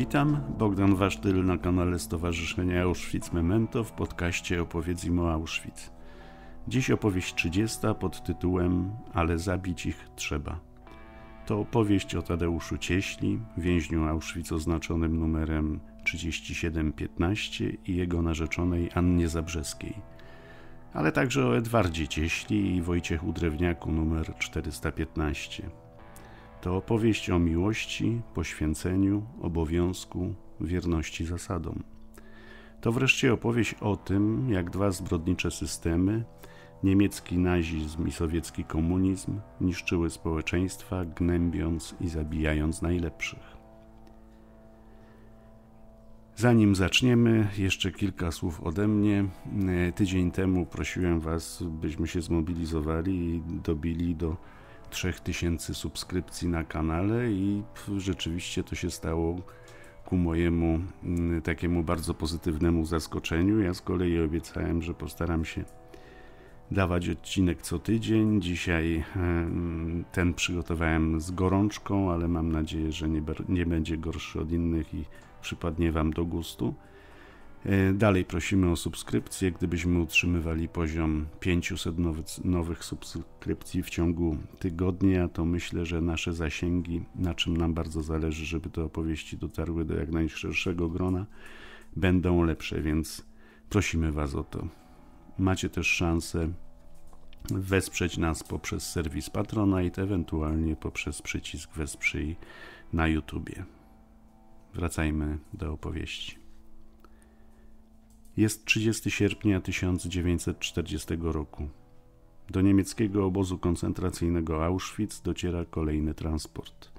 Witam, Bogdan Wasztyl na kanale Stowarzyszenia Auschwitz Memento w podcaście Opowiedzimy o Auschwitz. Dziś opowieść 30 pod tytułem Ale zabić ich trzeba. To opowieść o Tadeuszu Cieśli, więźniu Auschwitz oznaczonym numerem 3715 i jego narzeczonej Annie Zabrzeskiej, ale także o Edwardzie Cieśli i Wojciechu Drewniaku numer 415. To opowieść o miłości, poświęceniu, obowiązku, wierności zasadom. To wreszcie opowieść o tym, jak dwa zbrodnicze systemy niemiecki nazizm i sowiecki komunizm niszczyły społeczeństwa, gnębiąc i zabijając najlepszych. Zanim zaczniemy, jeszcze kilka słów ode mnie. Tydzień temu prosiłem Was, byśmy się zmobilizowali i dobili do 3000 subskrypcji na kanale i rzeczywiście to się stało ku mojemu mm, takiemu bardzo pozytywnemu zaskoczeniu. Ja z kolei obiecałem, że postaram się dawać odcinek co tydzień. Dzisiaj ten przygotowałem z gorączką, ale mam nadzieję, że nie, nie będzie gorszy od innych i przypadnie Wam do gustu. E, dalej prosimy o subskrypcję. Gdybyśmy utrzymywali poziom 500 nowy, nowych subskrypcji w ciągu tygodnia, to myślę, że nasze zasięgi, na czym nam bardzo zależy, żeby te opowieści dotarły do jak najszerszego grona, będą lepsze, więc prosimy Was o to. Macie też szansę wesprzeć nas poprzez serwis Patronite, ewentualnie poprzez przycisk Wesprzyj na YouTubie. Wracajmy do opowieści. Jest 30 sierpnia 1940 roku. Do niemieckiego obozu koncentracyjnego Auschwitz dociera kolejny transport.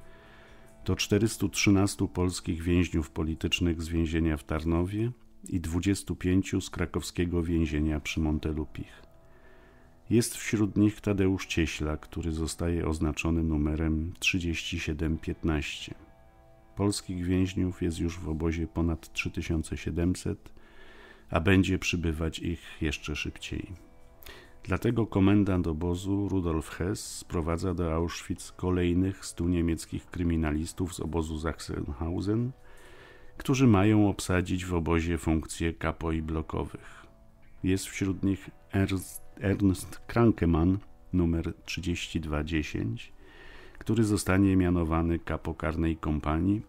To 413 polskich więźniów politycznych z więzienia w Tarnowie i 25 z krakowskiego więzienia przy Montelupich. Jest wśród nich Tadeusz Cieśla, który zostaje oznaczony numerem 3715. Polskich więźniów jest już w obozie ponad 3700 a będzie przybywać ich jeszcze szybciej. Dlatego komendant obozu Rudolf Hess sprowadza do Auschwitz kolejnych stu niemieckich kryminalistów z obozu Sachsenhausen, którzy mają obsadzić w obozie funkcje kapoi blokowych. Jest wśród nich Ernst, Ernst Krankemann, numer 3210, który zostanie mianowany kapokarnej kompanii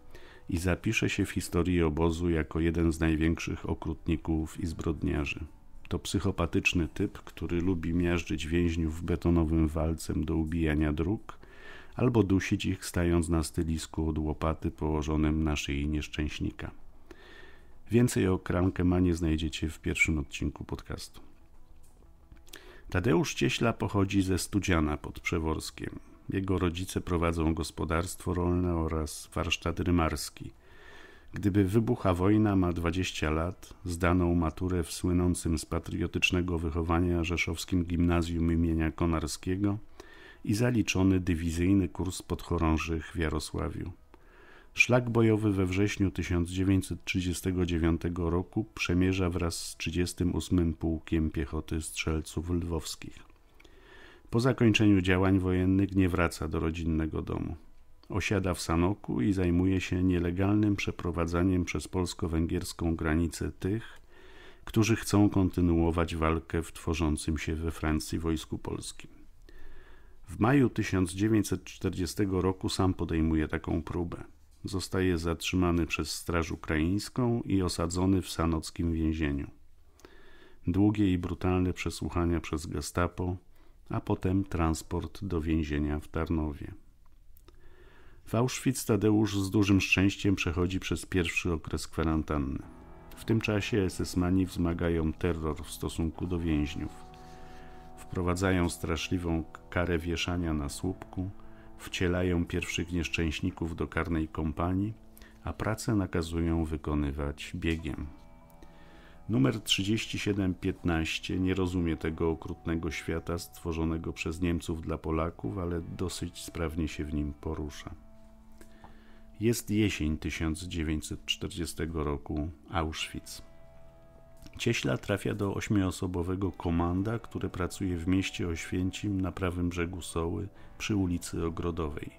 i zapisze się w historii obozu jako jeden z największych okrutników i zbrodniarzy. To psychopatyczny typ, który lubi miażdżyć więźniów betonowym walcem do ubijania dróg, albo dusić ich stając na stylisku od łopaty położonym na szyi nieszczęśnika. Więcej o Krankemanie znajdziecie w pierwszym odcinku podcastu. Tadeusz Cieśla pochodzi ze Studziana pod Przeworskiem. Jego rodzice prowadzą gospodarstwo rolne oraz warsztat rymarski. Gdyby wybucha wojna, ma 20 lat, zdaną maturę w słynącym z patriotycznego wychowania rzeszowskim gimnazjum imienia Konarskiego i zaliczony dywizyjny kurs podchorążych w Jarosławiu. Szlak bojowy we wrześniu 1939 roku przemierza wraz z 38 Pułkiem Piechoty Strzelców Lwowskich. Po zakończeniu działań wojennych nie wraca do rodzinnego domu. Osiada w Sanoku i zajmuje się nielegalnym przeprowadzaniem przez polsko-węgierską granicę tych, którzy chcą kontynuować walkę w tworzącym się we Francji wojsku polskim. W maju 1940 roku sam podejmuje taką próbę. Zostaje zatrzymany przez Straż Ukraińską i osadzony w sanockim więzieniu. Długie i brutalne przesłuchania przez Gestapo a potem transport do więzienia w Tarnowie. W Auschwitz Tadeusz z dużym szczęściem przechodzi przez pierwszy okres kwarantanny. W tym czasie SS-mani wzmagają terror w stosunku do więźniów. Wprowadzają straszliwą karę wieszania na słupku, wcielają pierwszych nieszczęśników do karnej kompanii, a pracę nakazują wykonywać biegiem. Numer 3715 nie rozumie tego okrutnego świata stworzonego przez Niemców dla Polaków, ale dosyć sprawnie się w nim porusza. Jest jesień 1940 roku, Auschwitz. Cieśla trafia do ośmioosobowego komanda, które pracuje w mieście Oświęcim na prawym brzegu Soły przy ulicy Ogrodowej.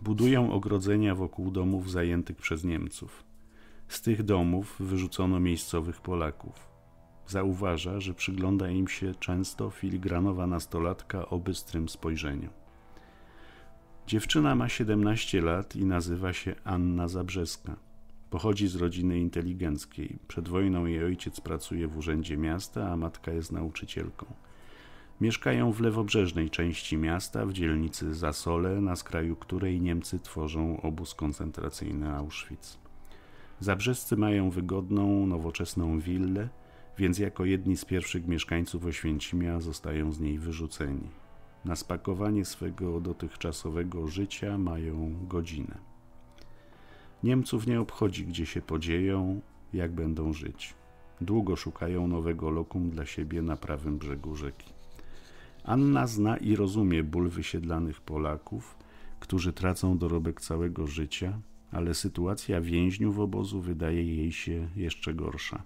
Budują ogrodzenia wokół domów zajętych przez Niemców. Z tych domów wyrzucono miejscowych Polaków. Zauważa, że przygląda im się często filigranowa nastolatka o bystrym spojrzeniu. Dziewczyna ma 17 lat i nazywa się Anna Zabrzeska. Pochodzi z rodziny inteligenckiej. Przed wojną jej ojciec pracuje w urzędzie miasta, a matka jest nauczycielką. Mieszkają w lewobrzeżnej części miasta, w dzielnicy Zasole, na skraju której Niemcy tworzą obóz koncentracyjny Auschwitz. Zabrzescy mają wygodną, nowoczesną willę, więc jako jedni z pierwszych mieszkańców Oświęcimia zostają z niej wyrzuceni. Na spakowanie swego dotychczasowego życia mają godzinę. Niemców nie obchodzi, gdzie się podzieją, jak będą żyć. Długo szukają nowego lokum dla siebie na prawym brzegu rzeki. Anna zna i rozumie ból wysiedlanych Polaków, którzy tracą dorobek całego życia – ale sytuacja więźniów obozu wydaje jej się jeszcze gorsza.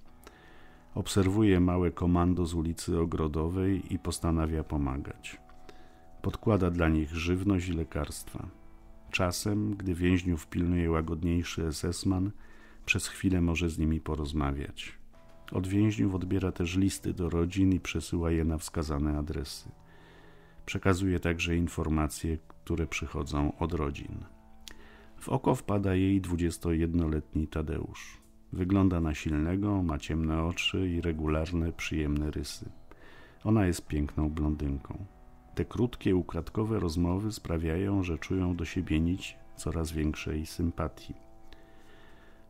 Obserwuje małe komando z ulicy Ogrodowej i postanawia pomagać. Podkłada dla nich żywność i lekarstwa. Czasem, gdy więźniów pilnuje łagodniejszy esesman, przez chwilę może z nimi porozmawiać. Od więźniów odbiera też listy do rodzin i przesyła je na wskazane adresy. Przekazuje także informacje, które przychodzą od rodzin. W oko wpada jej 21-letni Tadeusz. Wygląda na silnego, ma ciemne oczy i regularne, przyjemne rysy. Ona jest piękną blondynką. Te krótkie, ukradkowe rozmowy sprawiają, że czują do siebie nić coraz większej sympatii.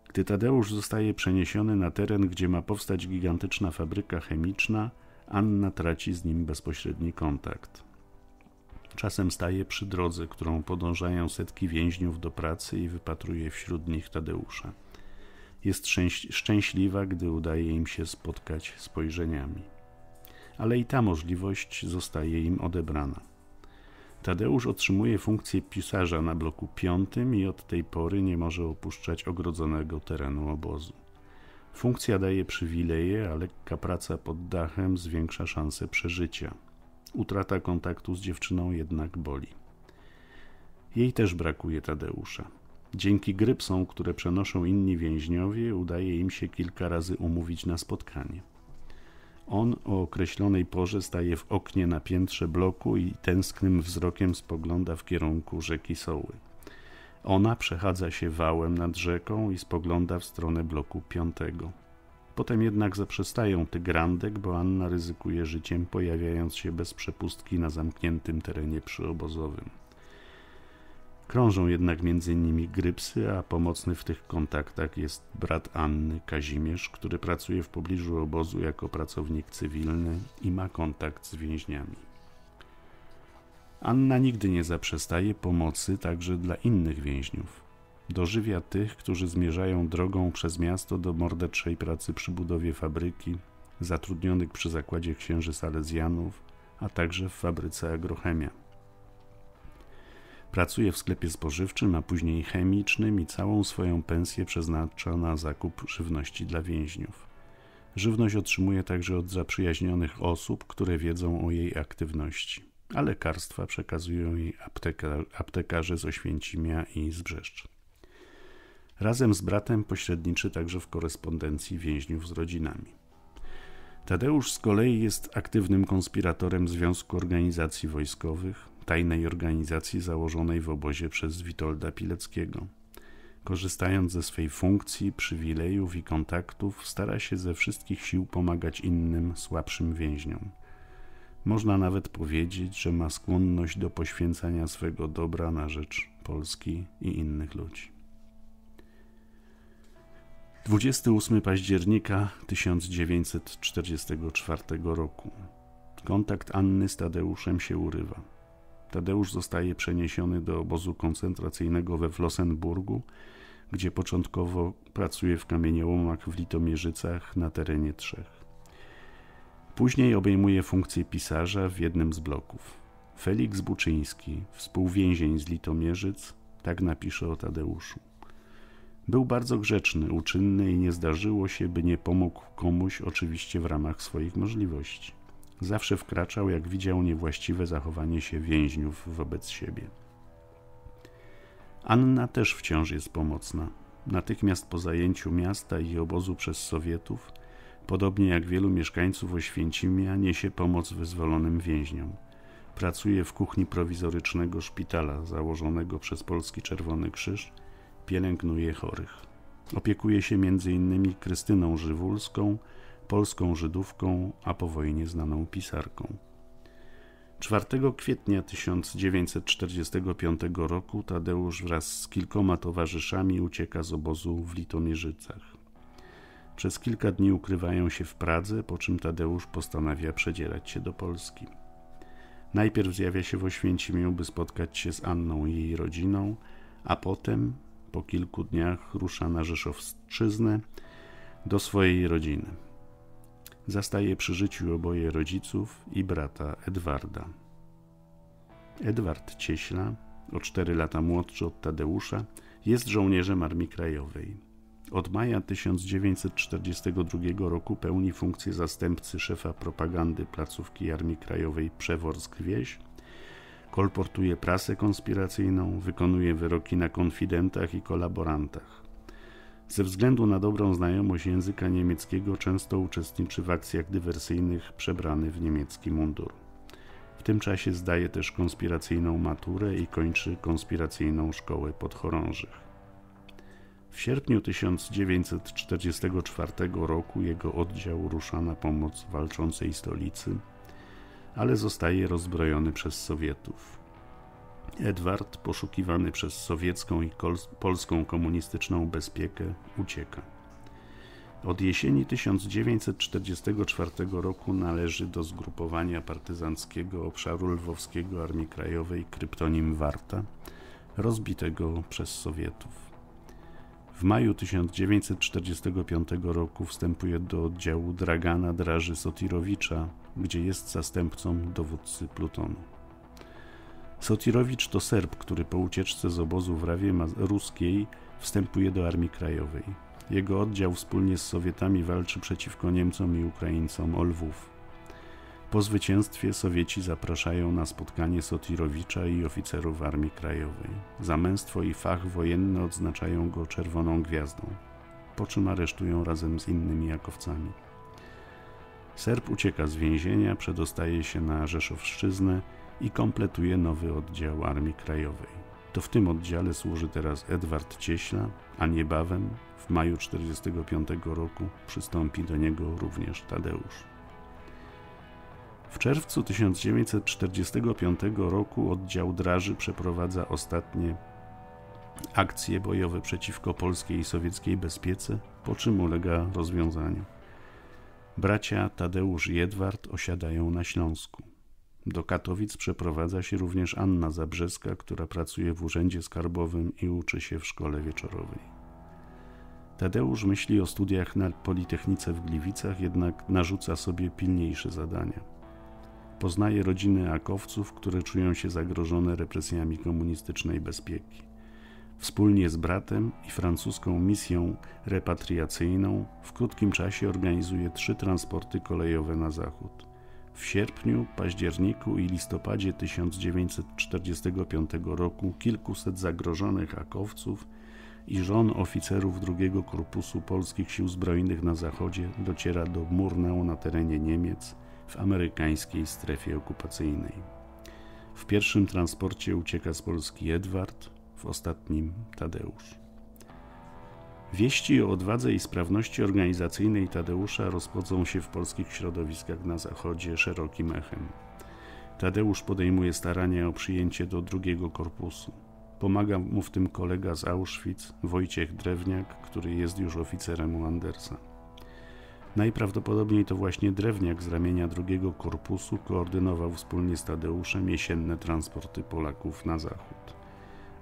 Gdy Tadeusz zostaje przeniesiony na teren, gdzie ma powstać gigantyczna fabryka chemiczna, Anna traci z nim bezpośredni kontakt. Czasem staje przy drodze, którą podążają setki więźniów do pracy i wypatruje wśród nich Tadeusza. Jest szczęśliwa, gdy udaje im się spotkać spojrzeniami. Ale i ta możliwość zostaje im odebrana. Tadeusz otrzymuje funkcję pisarza na bloku piątym i od tej pory nie może opuszczać ogrodzonego terenu obozu. Funkcja daje przywileje, a lekka praca pod dachem zwiększa szanse przeżycia. Utrata kontaktu z dziewczyną jednak boli. Jej też brakuje Tadeusza. Dzięki grypsom, które przenoszą inni więźniowie, udaje im się kilka razy umówić na spotkanie. On o określonej porze staje w oknie na piętrze bloku i tęsknym wzrokiem spogląda w kierunku rzeki Soły. Ona przechadza się wałem nad rzeką i spogląda w stronę bloku piątego. Potem jednak zaprzestają tygrandek, bo Anna ryzykuje życiem, pojawiając się bez przepustki na zamkniętym terenie przyobozowym. Krążą jednak między nimi grypsy, a pomocny w tych kontaktach jest brat Anny, Kazimierz, który pracuje w pobliżu obozu jako pracownik cywilny i ma kontakt z więźniami. Anna nigdy nie zaprzestaje pomocy także dla innych więźniów. Dożywia tych, którzy zmierzają drogą przez miasto do morderczej pracy przy budowie fabryki, zatrudnionych przy zakładzie księży Salezjanów, a także w fabryce agrochemia. Pracuje w sklepie spożywczym, a później chemicznym i całą swoją pensję przeznacza na zakup żywności dla więźniów. Żywność otrzymuje także od zaprzyjaźnionych osób, które wiedzą o jej aktywności, a lekarstwa przekazują jej apteka, aptekarze z Oświęcimia i z Brzeszcz. Razem z bratem pośredniczy także w korespondencji więźniów z rodzinami. Tadeusz z kolei jest aktywnym konspiratorem Związku Organizacji Wojskowych, tajnej organizacji założonej w obozie przez Witolda Pileckiego. Korzystając ze swej funkcji, przywilejów i kontaktów, stara się ze wszystkich sił pomagać innym, słabszym więźniom. Można nawet powiedzieć, że ma skłonność do poświęcania swego dobra na rzecz Polski i innych ludzi. 28 października 1944 roku. Kontakt Anny z Tadeuszem się urywa. Tadeusz zostaje przeniesiony do obozu koncentracyjnego we Flossenburgu, gdzie początkowo pracuje w kamieniołomach w Litomierzycach na terenie Trzech. Później obejmuje funkcję pisarza w jednym z bloków. Felix Buczyński, współwięzień z Litomierzyc, tak napisze o Tadeuszu. Był bardzo grzeczny, uczynny i nie zdarzyło się, by nie pomógł komuś, oczywiście w ramach swoich możliwości. Zawsze wkraczał, jak widział niewłaściwe zachowanie się więźniów wobec siebie. Anna też wciąż jest pomocna. Natychmiast po zajęciu miasta i obozu przez Sowietów, podobnie jak wielu mieszkańców Oświęcimia, niesie pomoc wyzwolonym więźniom. Pracuje w kuchni prowizorycznego szpitala założonego przez Polski Czerwony Krzyż – pielęgnuje chorych. Opiekuje się m.in. Krystyną Żywulską, polską Żydówką, a po wojnie znaną pisarką. 4 kwietnia 1945 roku Tadeusz wraz z kilkoma towarzyszami ucieka z obozu w Litomierzycach. Przez kilka dni ukrywają się w Pradze, po czym Tadeusz postanawia przedzierać się do Polski. Najpierw zjawia się w Oświęcimiu, by spotkać się z Anną i jej rodziną, a potem po kilku dniach rusza na Rzeszowszczyznę do swojej rodziny. Zastaje przy życiu oboje rodziców i brata Edwarda. Edward Cieśla, o cztery lata młodszy od Tadeusza, jest żołnierzem Armii Krajowej. Od maja 1942 roku pełni funkcję zastępcy szefa propagandy placówki Armii Krajowej Przeworsk Wieś – kolportuje prasę konspiracyjną, wykonuje wyroki na konfidentach i kolaborantach. Ze względu na dobrą znajomość języka niemieckiego często uczestniczy w akcjach dywersyjnych przebrany w niemiecki mundur. W tym czasie zdaje też konspiracyjną maturę i kończy konspiracyjną szkołę podchorążych. W sierpniu 1944 roku jego oddział rusza na pomoc walczącej stolicy – ale zostaje rozbrojony przez Sowietów. Edward, poszukiwany przez sowiecką i polską komunistyczną bezpiekę, ucieka. Od jesieni 1944 roku należy do zgrupowania partyzanckiego obszaru lwowskiego Armii Krajowej kryptonim Warta, rozbitego przez Sowietów. W maju 1945 roku wstępuje do oddziału Dragana Draży Sotirowicza, gdzie jest zastępcą dowódcy plutonu. Sotirowicz to Serb, który po ucieczce z obozu w Rawie Ruskiej wstępuje do Armii Krajowej. Jego oddział wspólnie z Sowietami walczy przeciwko Niemcom i Ukraińcom o Lwów. Po zwycięstwie Sowieci zapraszają na spotkanie Sotirowicza i oficerów Armii Krajowej. Za męstwo i fach wojenny odznaczają go czerwoną gwiazdą, po czym aresztują razem z innymi jakowcami. Serb ucieka z więzienia, przedostaje się na Rzeszowszczyznę i kompletuje nowy oddział Armii Krajowej. To w tym oddziale służy teraz Edward Cieśla, a niebawem, w maju 1945 roku, przystąpi do niego również Tadeusz. W czerwcu 1945 roku oddział Draży przeprowadza ostatnie akcje bojowe przeciwko polskiej i sowieckiej bezpiece, po czym ulega rozwiązaniu. Bracia Tadeusz i Edward osiadają na Śląsku. Do Katowic przeprowadza się również Anna Zabrzeska, która pracuje w urzędzie skarbowym i uczy się w szkole wieczorowej. Tadeusz myśli o studiach na Politechnice w Gliwicach, jednak narzuca sobie pilniejsze zadania. Poznaje rodziny akowców, które czują się zagrożone represjami komunistycznej bezpieki. Wspólnie z bratem i francuską misją repatriacyjną w krótkim czasie organizuje trzy transporty kolejowe na zachód. W sierpniu, październiku i listopadzie 1945 roku kilkuset zagrożonych akowców i żon oficerów II Korpusu Polskich Sił Zbrojnych na Zachodzie dociera do Murnau na terenie Niemiec w amerykańskiej strefie okupacyjnej. W pierwszym transporcie ucieka z Polski Edward, w ostatnim Tadeusz. Wieści o odwadze i sprawności organizacyjnej Tadeusza rozchodzą się w polskich środowiskach na zachodzie szerokim echem. Tadeusz podejmuje starania o przyjęcie do drugiego korpusu. Pomaga mu w tym kolega z Auschwitz, Wojciech Drewniak, który jest już oficerem u Andersa. Najprawdopodobniej to właśnie Drewniak z ramienia drugiego korpusu koordynował wspólnie z Tadeuszem jesienne transporty Polaków na zachód.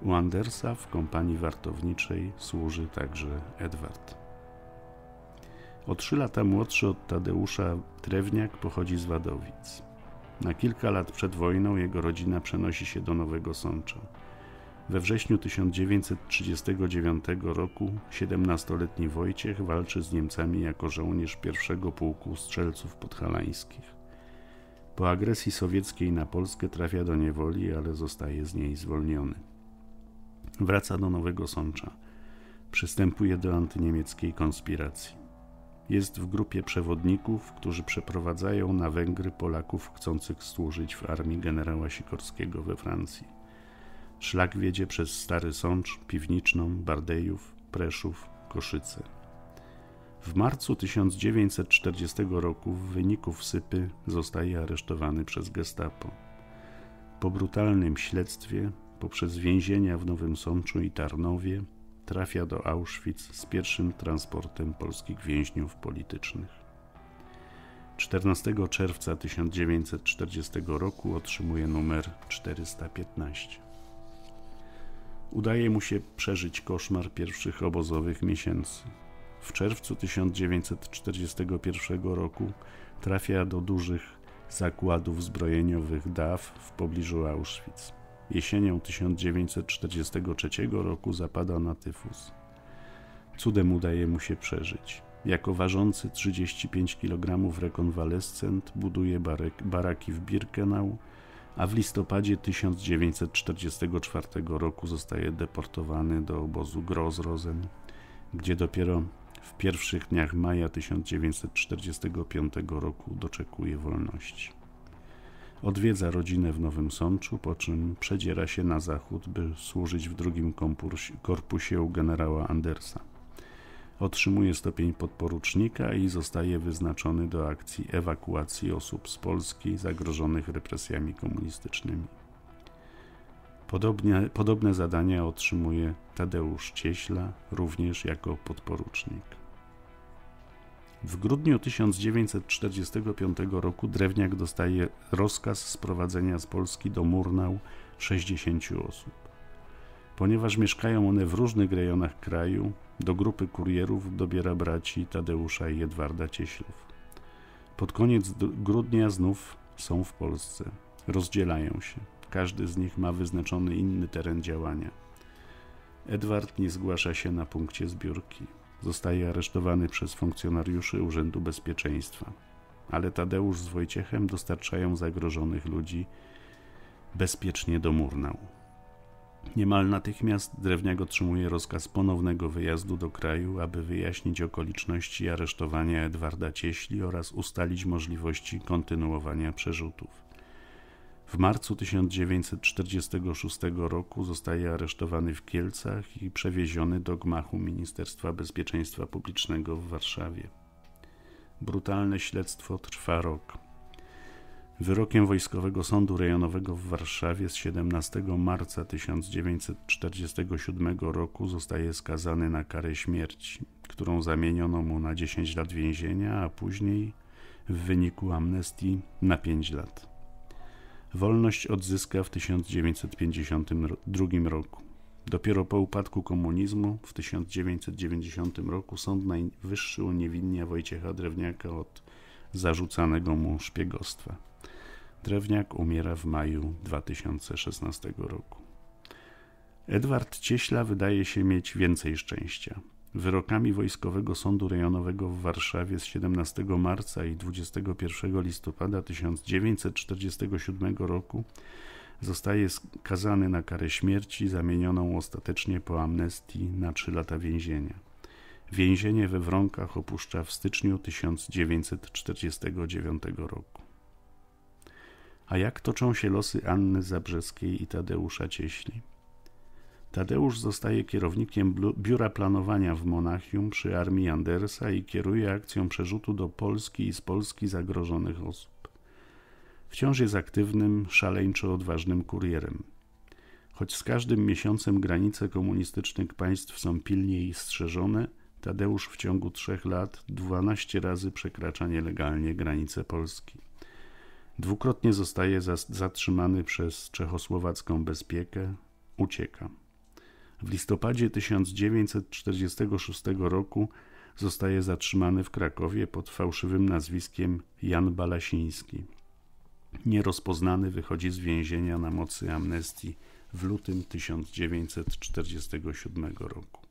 U Andersa w kompanii wartowniczej służy także Edward. O trzy lata młodszy od Tadeusza Drewniak pochodzi z Wadowic. Na kilka lat przed wojną jego rodzina przenosi się do Nowego Sącza. We wrześniu 1939 roku 17-letni Wojciech walczy z Niemcami jako żołnierz pierwszego pułku strzelców podhalańskich. Po agresji sowieckiej na Polskę trafia do niewoli, ale zostaje z niej zwolniony wraca do Nowego Sącza. Przystępuje do antyniemieckiej konspiracji. Jest w grupie przewodników, którzy przeprowadzają na Węgry Polaków chcących służyć w armii generała Sikorskiego we Francji. Szlak wiedzie przez Stary Sącz, Piwniczną, Bardejów, Preszów, Koszyce. W marcu 1940 roku w wyniku wsypy zostaje aresztowany przez gestapo. Po brutalnym śledztwie poprzez więzienia w Nowym Sączu i Tarnowie trafia do Auschwitz z pierwszym transportem polskich więźniów politycznych. 14 czerwca 1940 roku otrzymuje numer 415. Udaje mu się przeżyć koszmar pierwszych obozowych miesięcy. W czerwcu 1941 roku trafia do dużych zakładów zbrojeniowych DAF w pobliżu Auschwitz. Jesienią 1943 roku zapada na tyfus. Cudem udaje mu się przeżyć. Jako ważący 35 kg rekonwalescent buduje barek, baraki w Birkenau, a w listopadzie 1944 roku zostaje deportowany do obozu Grozrozen, gdzie dopiero w pierwszych dniach maja 1945 roku doczekuje wolności. Odwiedza rodzinę w Nowym Sączu, po czym przedziera się na zachód, by służyć w drugim korpusie u generała Andersa. Otrzymuje stopień podporucznika i zostaje wyznaczony do akcji ewakuacji osób z Polski zagrożonych represjami komunistycznymi. Podobnie, podobne zadania otrzymuje Tadeusz Cieśla, również jako podporucznik. W grudniu 1945 roku Drewniak dostaje rozkaz sprowadzenia z Polski do Murnał 60 osób. Ponieważ mieszkają one w różnych rejonach kraju, do grupy kurierów dobiera braci Tadeusza i Edwarda Cieślów. Pod koniec grudnia znów są w Polsce. Rozdzielają się. Każdy z nich ma wyznaczony inny teren działania. Edward nie zgłasza się na punkcie zbiórki. Zostaje aresztowany przez funkcjonariuszy Urzędu Bezpieczeństwa. Ale Tadeusz z Wojciechem dostarczają zagrożonych ludzi bezpiecznie do Murnał. Niemal natychmiast Drewniak otrzymuje rozkaz ponownego wyjazdu do kraju, aby wyjaśnić okoliczności aresztowania Edwarda Cieśli oraz ustalić możliwości kontynuowania przerzutów. W marcu 1946 roku zostaje aresztowany w Kielcach i przewieziony do gmachu Ministerstwa Bezpieczeństwa Publicznego w Warszawie. Brutalne śledztwo trwa rok. Wyrokiem Wojskowego Sądu Rejonowego w Warszawie z 17 marca 1947 roku zostaje skazany na karę śmierci, którą zamieniono mu na 10 lat więzienia, a później w wyniku amnestii na 5 lat. Wolność odzyska w 1952 roku. Dopiero po upadku komunizmu w 1990 roku Sąd Najwyższy uniewinnia Wojciecha Drewniaka od zarzucanego mu szpiegostwa. Drewniak umiera w maju 2016 roku. Edward Cieśla wydaje się mieć więcej szczęścia wyrokami Wojskowego Sądu Rejonowego w Warszawie z 17 marca i 21 listopada 1947 roku zostaje skazany na karę śmierci zamienioną ostatecznie po amnestii na 3 lata więzienia. Więzienie we Wronkach opuszcza w styczniu 1949 roku. A jak toczą się losy Anny Zabrzeskiej i Tadeusza Cieśli? Tadeusz zostaje kierownikiem Biura Planowania w Monachium przy armii Andersa i kieruje akcją przerzutu do Polski i z Polski zagrożonych osób. Wciąż jest aktywnym, szaleńczo odważnym kurierem. Choć z każdym miesiącem granice komunistycznych państw są pilniej strzeżone, Tadeusz w ciągu trzech lat 12 razy przekracza nielegalnie granice Polski. Dwukrotnie zostaje zatrzymany przez czechosłowacką bezpiekę, ucieka. W listopadzie 1946 roku zostaje zatrzymany w Krakowie pod fałszywym nazwiskiem Jan Balasiński. Nierozpoznany wychodzi z więzienia na mocy amnestii w lutym 1947 roku.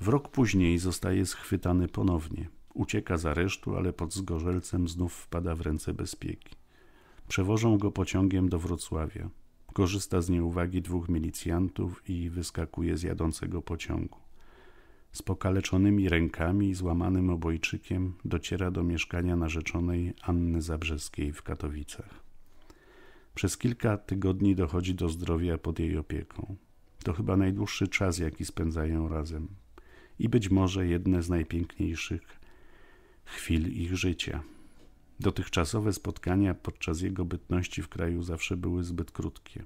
W rok później zostaje schwytany ponownie. Ucieka z aresztu, ale pod Zgorzelcem znów wpada w ręce bezpieki. Przewożą go pociągiem do Wrocławia. Korzysta z nieuwagi dwóch milicjantów i wyskakuje z jadącego pociągu. Z pokaleczonymi rękami i złamanym obojczykiem dociera do mieszkania narzeczonej Anny Zabrzeskiej w Katowicach. Przez kilka tygodni dochodzi do zdrowia pod jej opieką. To chyba najdłuższy czas, jaki spędzają razem. I być może jedne z najpiękniejszych chwil ich życia. Dotychczasowe spotkania podczas jego bytności w kraju zawsze były zbyt krótkie.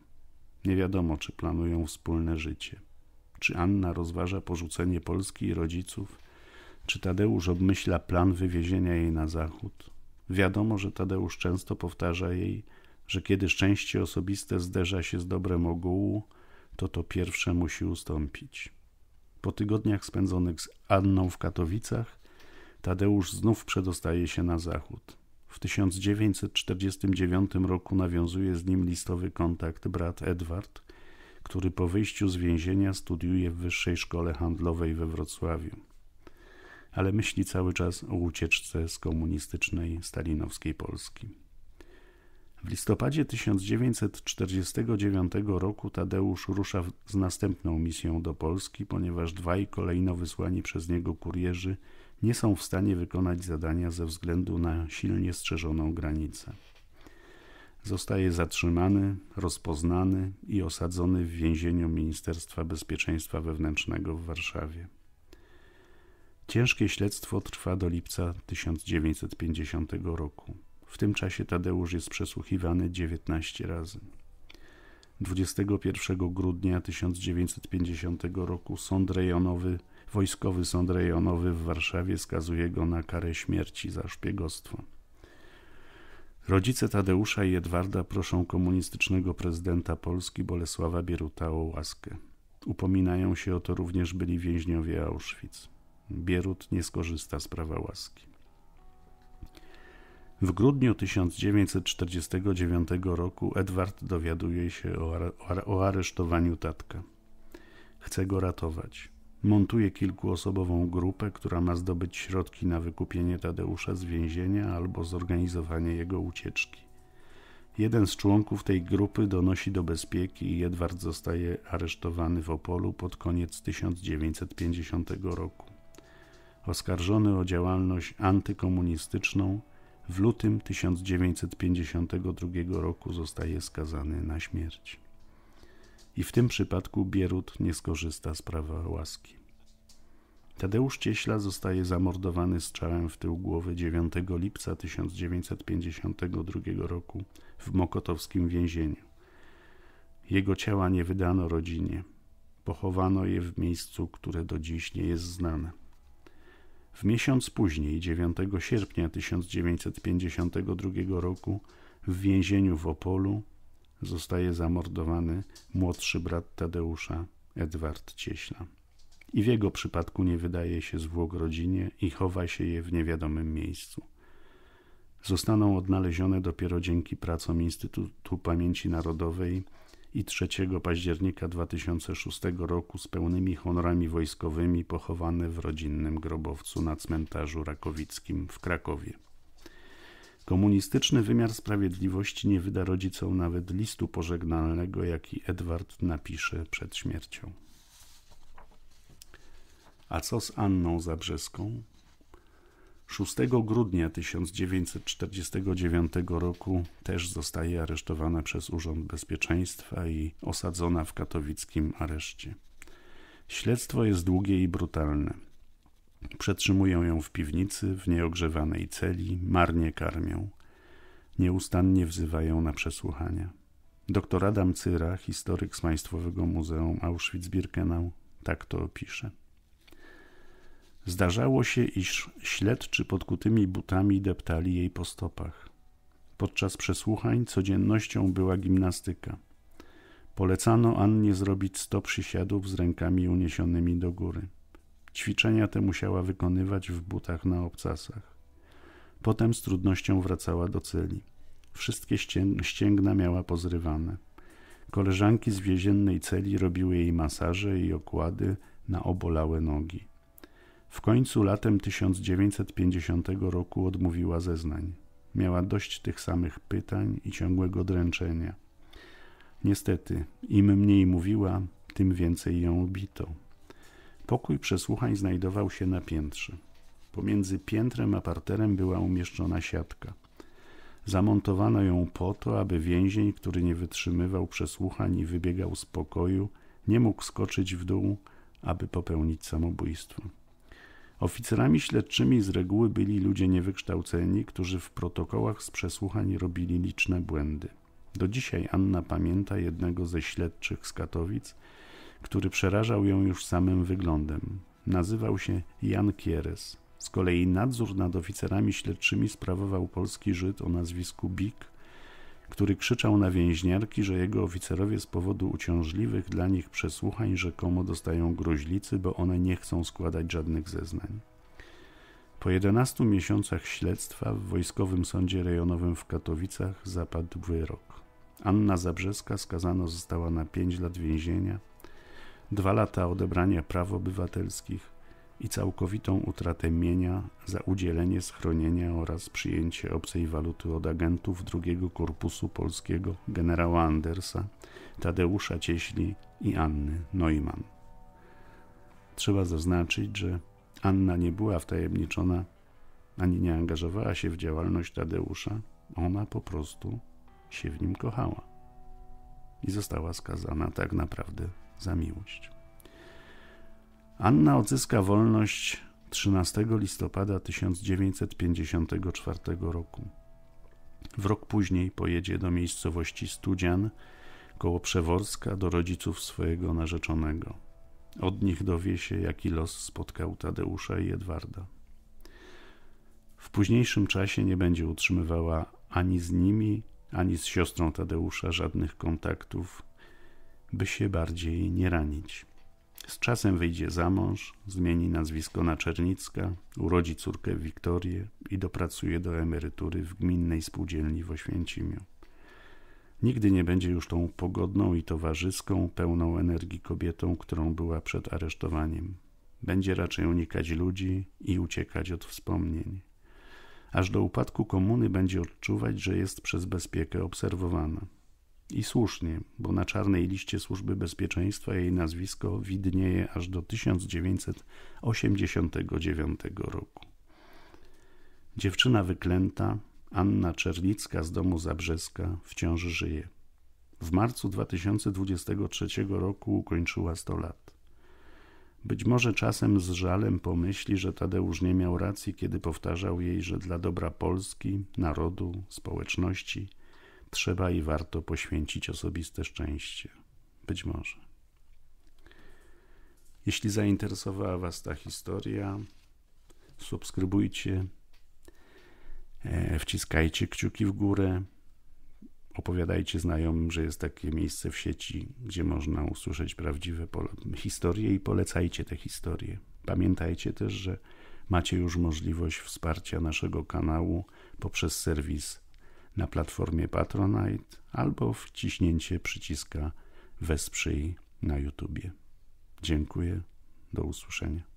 Nie wiadomo, czy planują wspólne życie. Czy Anna rozważa porzucenie Polski i rodziców? Czy Tadeusz obmyśla plan wywiezienia jej na zachód? Wiadomo, że Tadeusz często powtarza jej, że kiedy szczęście osobiste zderza się z dobrem ogółu, to to pierwsze musi ustąpić. Po tygodniach spędzonych z Anną w Katowicach, Tadeusz znów przedostaje się na zachód. W 1949 roku nawiązuje z nim listowy kontakt brat Edward, który po wyjściu z więzienia studiuje w Wyższej Szkole Handlowej we Wrocławiu. Ale myśli cały czas o ucieczce z komunistycznej stalinowskiej Polski. W listopadzie 1949 roku Tadeusz rusza z następną misją do Polski, ponieważ dwaj kolejno wysłani przez niego kurierzy nie są w stanie wykonać zadania ze względu na silnie strzeżoną granicę. Zostaje zatrzymany, rozpoznany i osadzony w więzieniu Ministerstwa Bezpieczeństwa Wewnętrznego w Warszawie. Ciężkie śledztwo trwa do lipca 1950 roku. W tym czasie Tadeusz jest przesłuchiwany 19 razy. 21 grudnia 1950 roku sąd rejonowy Wojskowy Sąd Rejonowy w Warszawie skazuje go na karę śmierci za szpiegostwo. Rodzice Tadeusza i Edwarda proszą komunistycznego prezydenta Polski Bolesława Bieruta o łaskę. Upominają się o to również byli więźniowie Auschwitz. Bierut nie skorzysta z prawa łaski. W grudniu 1949 roku Edward dowiaduje się o, ar o aresztowaniu tatka. Chce go ratować montuje kilkuosobową grupę, która ma zdobyć środki na wykupienie Tadeusza z więzienia albo zorganizowanie jego ucieczki. Jeden z członków tej grupy donosi do bezpieki i Edward zostaje aresztowany w Opolu pod koniec 1950 roku. Oskarżony o działalność antykomunistyczną, w lutym 1952 roku zostaje skazany na śmierć. I w tym przypadku Bierut nie skorzysta z prawa łaski. Tadeusz Cieśla zostaje zamordowany strzałem w tył głowy 9 lipca 1952 roku w mokotowskim więzieniu. Jego ciała nie wydano rodzinie. Pochowano je w miejscu, które do dziś nie jest znane. W miesiąc później, 9 sierpnia 1952 roku, w więzieniu w Opolu zostaje zamordowany młodszy brat Tadeusza, Edward Cieśla i w jego przypadku nie wydaje się zwłok rodzinie i chowa się je w niewiadomym miejscu. Zostaną odnalezione dopiero dzięki pracom Instytutu Pamięci Narodowej i 3 października 2006 roku z pełnymi honorami wojskowymi pochowane w rodzinnym grobowcu na cmentarzu rakowickim w Krakowie. Komunistyczny wymiar sprawiedliwości nie wyda rodzicom nawet listu pożegnalnego, jaki Edward napisze przed śmiercią. A co z Anną Zabrzeską? 6 grudnia 1949 roku też zostaje aresztowana przez Urząd Bezpieczeństwa i osadzona w katowickim areszcie. Śledztwo jest długie i brutalne. Przetrzymują ją w piwnicy, w nieogrzewanej celi, marnie karmią. Nieustannie wzywają na przesłuchania. Doktor Adam Cyra, historyk z Państwowego Muzeum Auschwitz-Birkenau, tak to opisze. Zdarzało się, iż śledczy kutymi butami deptali jej po stopach. Podczas przesłuchań codziennością była gimnastyka. Polecano Annie zrobić 100 przysiadów z rękami uniesionymi do góry. Ćwiczenia te musiała wykonywać w butach na obcasach. Potem z trudnością wracała do celi. Wszystkie ścięgna miała pozrywane. Koleżanki z więziennej celi robiły jej masaże i okłady na obolałe nogi. W końcu latem 1950 roku odmówiła zeznań. Miała dość tych samych pytań i ciągłego dręczenia. Niestety, im mniej mówiła, tym więcej ją bito. Pokój przesłuchań znajdował się na piętrze. Pomiędzy piętrem a parterem była umieszczona siatka. Zamontowano ją po to, aby więzień, który nie wytrzymywał przesłuchań i wybiegał z pokoju, nie mógł skoczyć w dół, aby popełnić samobójstwo. Oficerami śledczymi z reguły byli ludzie niewykształceni, którzy w protokołach z przesłuchań robili liczne błędy. Do dzisiaj Anna pamięta jednego ze śledczych z Katowic, który przerażał ją już samym wyglądem. Nazywał się Jan Kieres. Z kolei nadzór nad oficerami śledczymi sprawował polski Żyd o nazwisku Bik, który krzyczał na więźniarki, że jego oficerowie z powodu uciążliwych dla nich przesłuchań rzekomo dostają groźlicy, bo one nie chcą składać żadnych zeznań. Po 11 miesiącach śledztwa w Wojskowym Sądzie Rejonowym w Katowicach zapadł wyrok. Anna Zabrzeska skazana została na 5 lat więzienia, 2 lata odebrania praw obywatelskich, i całkowitą utratę mienia za udzielenie schronienia oraz przyjęcie obcej waluty od agentów drugiego korpusu polskiego generała Andersa, Tadeusza Cieśli i Anny Neumann. Trzeba zaznaczyć, że Anna nie była wtajemniczona ani nie angażowała się w działalność Tadeusza, ona po prostu się w nim kochała i została skazana tak naprawdę za miłość. Anna odzyska wolność 13 listopada 1954 roku. W rok później pojedzie do miejscowości Studzian koło Przeworska do rodziców swojego narzeczonego. Od nich dowie się, jaki los spotkał Tadeusza i Edwarda. W późniejszym czasie nie będzie utrzymywała ani z nimi, ani z siostrą Tadeusza żadnych kontaktów, by się bardziej nie ranić. Z czasem wyjdzie za mąż, zmieni nazwisko na Czernicka, urodzi córkę Wiktorię i dopracuje do emerytury w gminnej spółdzielni w Oświęcimiu. Nigdy nie będzie już tą pogodną i towarzyską, pełną energii kobietą, którą była przed aresztowaniem. Będzie raczej unikać ludzi i uciekać od wspomnień. Aż do upadku komuny będzie odczuwać, że jest przez bezpiekę obserwowana. I słusznie, bo na czarnej liście Służby Bezpieczeństwa jej nazwisko widnieje aż do 1989 roku. Dziewczyna wyklęta, Anna Czernicka z domu Zabrzeska, wciąż żyje. W marcu 2023 roku ukończyła 100 lat. Być może czasem z żalem pomyśli, że Tadeusz nie miał racji, kiedy powtarzał jej, że dla dobra Polski, narodu, społeczności trzeba i warto poświęcić osobiste szczęście. Być może. Jeśli zainteresowała Was ta historia, subskrybujcie, e, wciskajcie kciuki w górę, opowiadajcie znajomym, że jest takie miejsce w sieci, gdzie można usłyszeć prawdziwe historie i polecajcie te historie. Pamiętajcie też, że macie już możliwość wsparcia naszego kanału poprzez serwis na platformie Patronite albo wciśnięcie przyciska Wesprzyj na YouTubie. Dziękuję. Do usłyszenia.